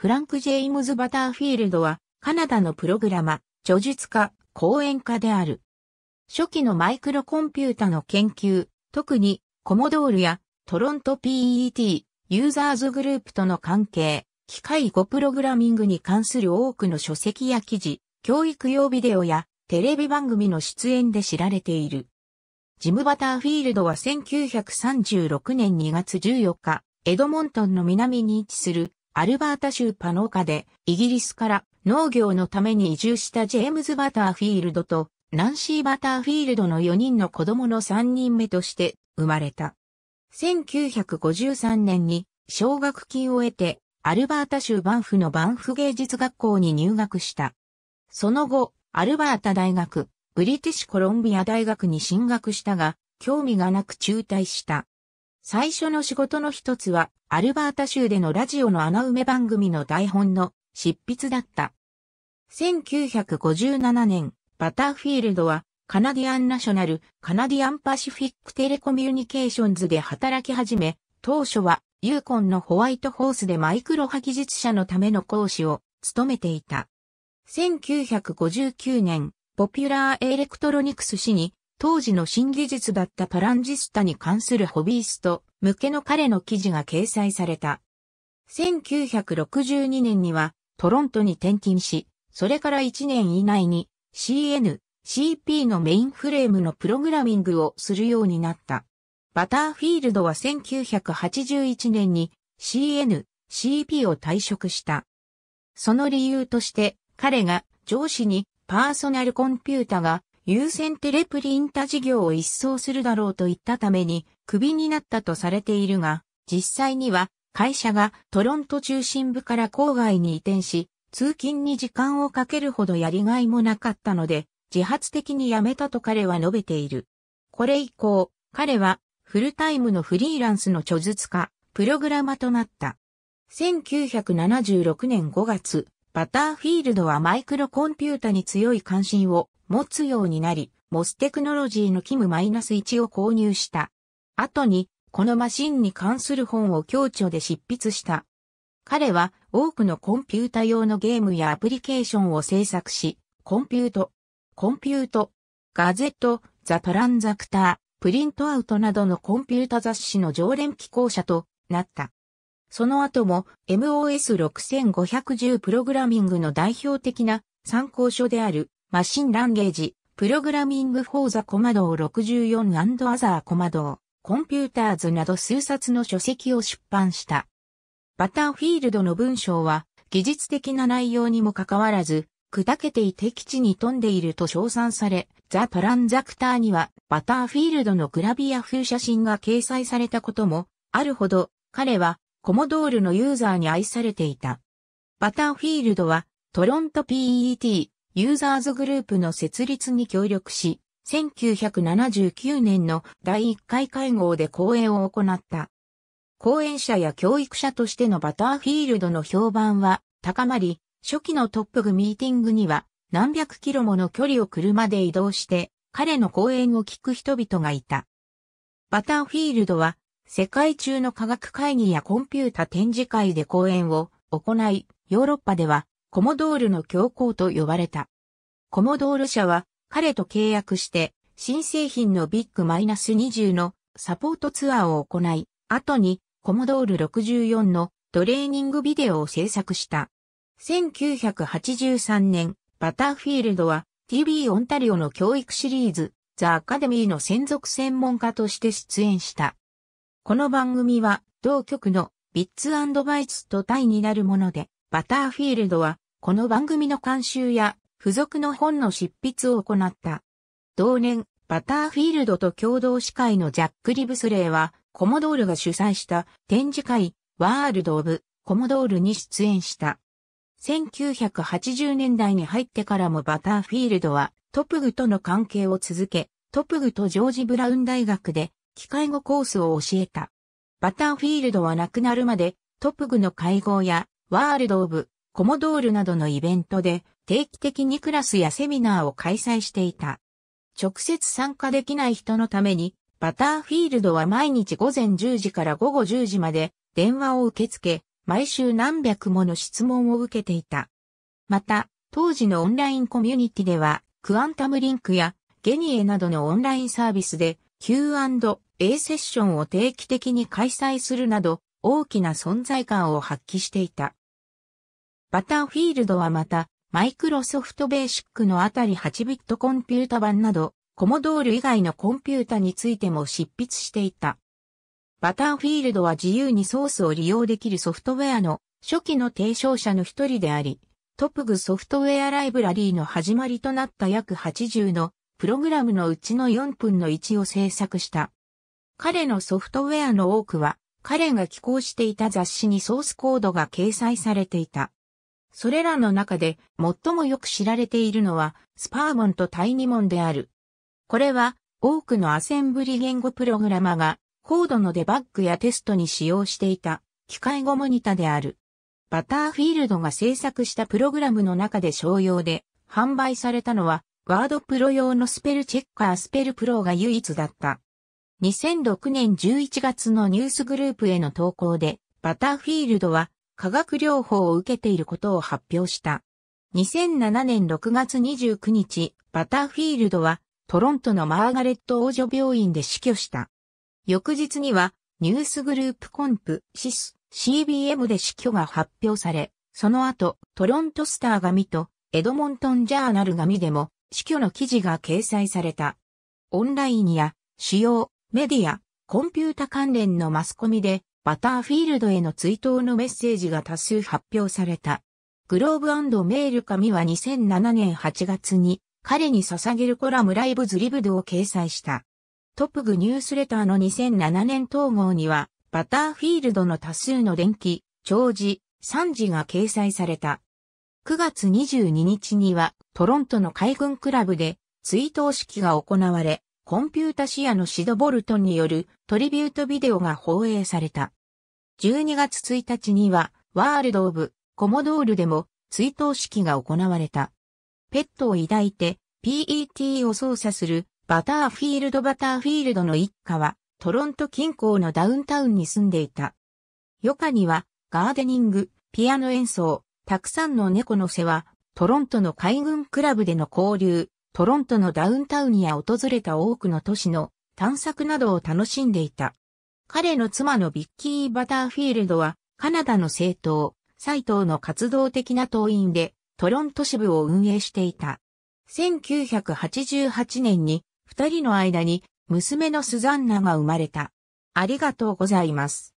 フランク・ジェイムズ・バターフィールドは、カナダのプログラマ、著述家、講演家である。初期のマイクロコンピュータの研究、特に、コモドールや、トロント PET、ユーザーズグループとの関係、機械語プログラミングに関する多くの書籍や記事、教育用ビデオや、テレビ番組の出演で知られている。ジム・バターフィールドは1936年2月14日、エドモントンの南に位置するアルバータ州パノーカで、イギリスから農業のために移住したジェームズ・バターフィールドと、ナンシー・バターフィールドの4人の子供の3人目として生まれた。1953年に奨学金を得て、アルバータ州バンフのバンフ芸術学校に入学した。その後、アルバータ大学、ブリティッシュコロンビア大学に進学したが、興味がなく中退した。最初の仕事の一つは、アルバータ州でのラジオの穴埋め番組の台本の執筆だった。1957年、バターフィールドはカナディアンナショナル、カナディアンパシフィックテレコミュニケーションズで働き始め、当初はユーコンのホワイトホースでマイクロ波技術者のための講師を務めていた。1959年、ポピュラーエレクトロニクス誌に当時の新技術だったパランジスタに関するホビースト、向けの彼の記事が掲載された。1962年にはトロントに転勤し、それから1年以内に CN、CP のメインフレームのプログラミングをするようになった。バターフィールドは1981年に CN、CP を退職した。その理由として彼が上司にパーソナルコンピュータが優先テレプリンタ事業を一掃するだろうと言ったために、クビになったとされているが、実際には、会社がトロント中心部から郊外に移転し、通勤に時間をかけるほどやりがいもなかったので、自発的に辞めたと彼は述べている。これ以降、彼はフルタイムのフリーランスの著述家、プログラマとなった。1976年5月、バターフィールドはマイクロコンピュータに強い関心を持つようになり、モステクノロジーのキム -1 を購入した。後に、このマシンに関する本を強調で執筆した。彼は多くのコンピュータ用のゲームやアプリケーションを制作し、コンピュート、コンピュート、ガゼット、ザ・トランザクター、プリントアウトなどのコンピュータ雑誌の常連寄稿者となった。その後も MOS6510 プログラミングの代表的な参考書であるマシンランゲージ、プログラミングフォーザコマドー 64& アザーコマドー、コンピューターズなど数冊の書籍を出版した。バターフィールドの文章は技術的な内容にもかかわらず、砕けていて基地に富んでいると称賛され、ザ・トランザクターにはバターフィールドのグラビア風写真が掲載されたこともあるほど、彼はコモドールのユーザーに愛されていた。バターフィールドは、トロント PET、ユーザーズグループの設立に協力し、1979年の第1回会合で講演を行った。講演者や教育者としてのバターフィールドの評判は高まり、初期のトップグミーティングには何百キロもの距離を車で移動して、彼の講演を聞く人々がいた。バターフィールドは世界中の科学会議やコンピュータ展示会で講演を行い、ヨーロッパではコモドールの教皇と呼ばれた。コモドール社は彼と契約して新製品のビッグマイナス20のサポートツアーを行い、後にコモドール64のトレーニングビデオを制作した。1983年、バターフィールドは TV オンタリオの教育シリーズ、ザ・アカデミーの専属専門家として出演した。この番組は同局のビッツバイツと対になるもので、バターフィールドはこの番組の監修や付属の本の執筆を行った。同年、バターフィールドと共同司会のジャック・リブスレーは、コモドールが主催した展示会、ワールド・オブ・コモドールに出演した。1980年代に入ってからもバターフィールドはトプグとの関係を続け、トプグとジョージ・ブラウン大学で機械語コースを教えた。バターフィールドは亡くなるまで、トップグの会合や、ワールド・オブ・コモドールなどのイベントで、定期的にクラスやセミナーを開催していた。直接参加できない人のために、バターフィールドは毎日午前10時から午後10時まで電話を受け付け、毎週何百もの質問を受けていた。また、当時のオンラインコミュニティでは、クアンタムリンクやゲニエなどのオンラインサービスで Q&A セッションを定期的に開催するなど、大きな存在感を発揮していた。バターフィールドはまた、マイクロソフトベーシックのあたり8ビットコンピュータ版など、コモドール以外のコンピュータについても執筆していた。バターフィールドは自由にソースを利用できるソフトウェアの初期の提唱者の一人であり、トップグソフトウェアライブラリーの始まりとなった約80のプログラムのうちの4分の1を制作した。彼のソフトウェアの多くは、彼が寄稿していた雑誌にソースコードが掲載されていた。それらの中で最もよく知られているのは、スパーモンとタイニモンである。これは、多くのアセンブリ言語プログラマが、コードのデバッグやテストに使用していた、機械語モニタである。バターフィールドが制作したプログラムの中で商用で、販売されたのは、ワードプロ用のスペルチェッカースペルプロが唯一だった。2006年11月のニュースグループへの投稿で、バターフィールドは化学療法を受けていることを発表した。2007年6月29日、バターフィールドはトロントのマーガレット王女病院で死去した。翌日には、ニュースグループコンプ、シス、CBM で死去が発表され、その後、トロントスター見とエドモントンジャーナル見でも死去の記事が掲載された。オンラインや主要メディア、コンピュータ関連のマスコミでバターフィールドへの追悼のメッセージが多数発表された。グローブメール紙は2007年8月に彼に捧げるコラムライブズリブドを掲載した。トップグニュースレターの2007年統合にはバターフィールドの多数の電気、長時、三次が掲載された。9月22日にはトロントの海軍クラブで追悼式が行われ、コンピュータシアのシド・ボルトンによるトリビュートビデオが放映された。12月1日にはワールド・オブ・コモドールでも追悼式が行われた。ペットを抱いて PET を操作するバターフィールド・バターフィールドの一家はトロント近郊のダウンタウンに住んでいた。余暇にはガーデニング、ピアノ演奏、たくさんの猫の背は、トロントの海軍クラブでの交流、トロントのダウンタウンや訪れた多くの都市の探索などを楽しんでいた。彼の妻のビッキー・バターフィールドは、カナダの政党、斎藤の活動的な党員で、トロント支部を運営していた。1988年に、二人の間に、娘のスザンナが生まれた。ありがとうございます。